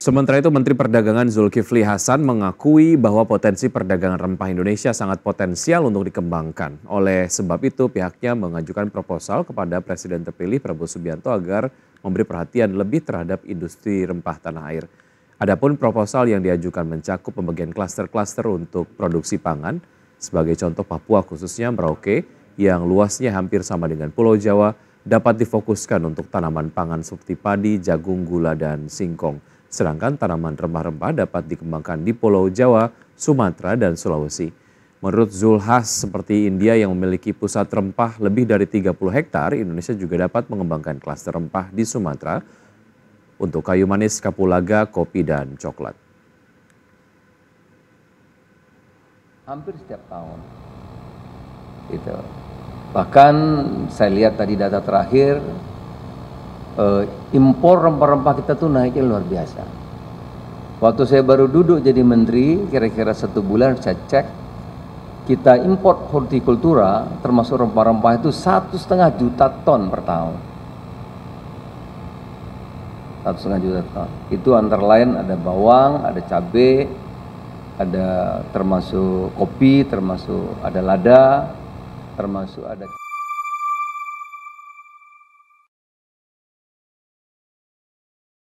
Sementara itu Menteri Perdagangan Zulkifli Hasan mengakui bahwa potensi perdagangan rempah Indonesia sangat potensial untuk dikembangkan. Oleh sebab itu pihaknya mengajukan proposal kepada Presiden terpilih Prabowo Subianto agar memberi perhatian lebih terhadap industri rempah tanah air. Adapun proposal yang diajukan mencakup pembagian klaster-klaster untuk produksi pangan, sebagai contoh Papua khususnya Merauke yang luasnya hampir sama dengan Pulau Jawa dapat difokuskan untuk tanaman pangan seperti padi, jagung, gula, dan singkong. Sedangkan tanaman rempah-rempah dapat dikembangkan di Pulau Jawa, Sumatera, dan Sulawesi. Menurut Zulhas, seperti India yang memiliki pusat rempah lebih dari 30 hektar, Indonesia juga dapat mengembangkan klaster rempah di Sumatera untuk kayu manis, kapulaga, kopi, dan coklat. Hampir setiap tahun. Itu. Bahkan saya lihat tadi data terakhir uh, impor rempah-rempah kita tuh naiknya luar biasa. Waktu saya baru duduk jadi menteri, kira-kira satu bulan saya cek, kita import hortikultura termasuk rempah-rempah itu satu setengah juta ton per tahun. Satu setengah juta ton. Itu antara lain ada bawang, ada cabai, ada termasuk kopi, termasuk ada lada, termasuk ada